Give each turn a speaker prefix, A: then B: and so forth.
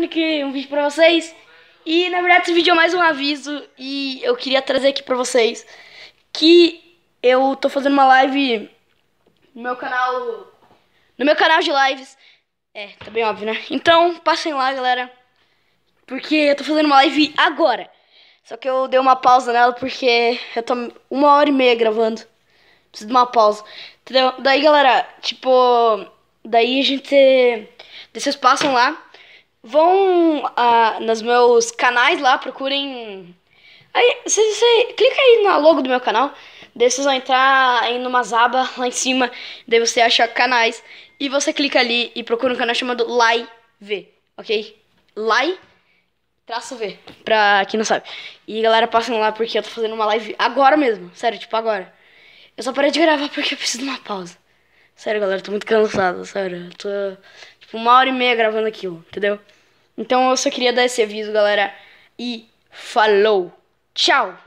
A: fazendo aqui um vídeo pra vocês. E na verdade esse vídeo é mais um aviso e eu queria trazer aqui pra vocês que eu tô fazendo uma live no meu canal. No meu canal de lives. É, tá bem óbvio, né? Então, passem lá, galera. Porque eu tô fazendo uma live agora. Só que eu dei uma pausa nela porque eu tô uma hora e meia gravando. Preciso de uma pausa. Entendeu? Daí, galera, tipo. Daí a gente. Vocês passam lá vão ah, nos meus canais lá, procurem. Aí, cê, cê, clica aí na logo do meu canal. Daí vocês vão entrar em umas abas lá em cima. Daí você acha canais. E você clica ali e procura um canal chamado Lai V, ok? Lai traço V, pra quem não sabe. E galera, passem lá porque eu tô fazendo uma live agora mesmo. Sério, tipo agora. Eu só parei de gravar porque eu preciso de uma pausa. Sério, galera, tô muito cansado sério. Tô tipo uma hora e meia gravando aquilo, entendeu? Então eu só queria dar esse aviso, galera. E falou! Tchau!